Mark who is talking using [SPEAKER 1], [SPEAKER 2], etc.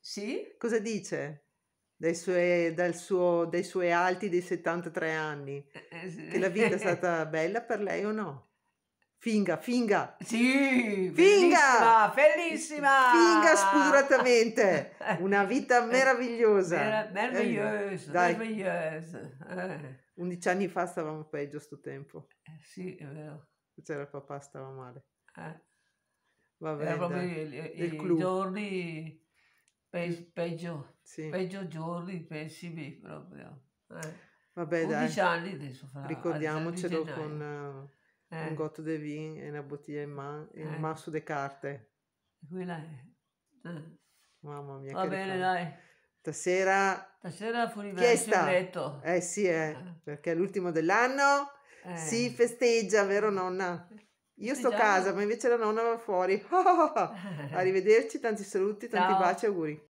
[SPEAKER 1] Sì? Cosa dice? Dai, suoi, suo, dai suoi alti dei 73 anni, eh, eh, che la vita è stata bella per lei o no? Finga, finga. Sì, finga. Bellissima, Finga spudoratamente. Una vita meravigliosa. Mer- meravigliosa, eh, Dai. meravigliosa. 11 anni fa stavamo peggio sto tempo. sì, è vero. C'era il papà, stava male. Eh. Vabbè, Era proprio dai, i, i giorni Pe- peggio, sì. peggio giorni, pessimi proprio. Eh.
[SPEAKER 2] Vabbè, 11 dai. anni adesso fra, Ricordiamocelo
[SPEAKER 1] con uh, eh. un gotto di vino e una bottiglia in mano eh. e eh. un masso di carte. Quella è. Eh. Mamma mia. Va bene, ricordo. dai. Tasera. Tasera fuori verso letto. Eh sì, eh, eh, perché è l'ultimo dell'anno. Si festeggia, vero nonna? Io sto a casa, ma invece la nonna va fuori. Arrivederci, tanti saluti, tanti Ciao. baci, auguri.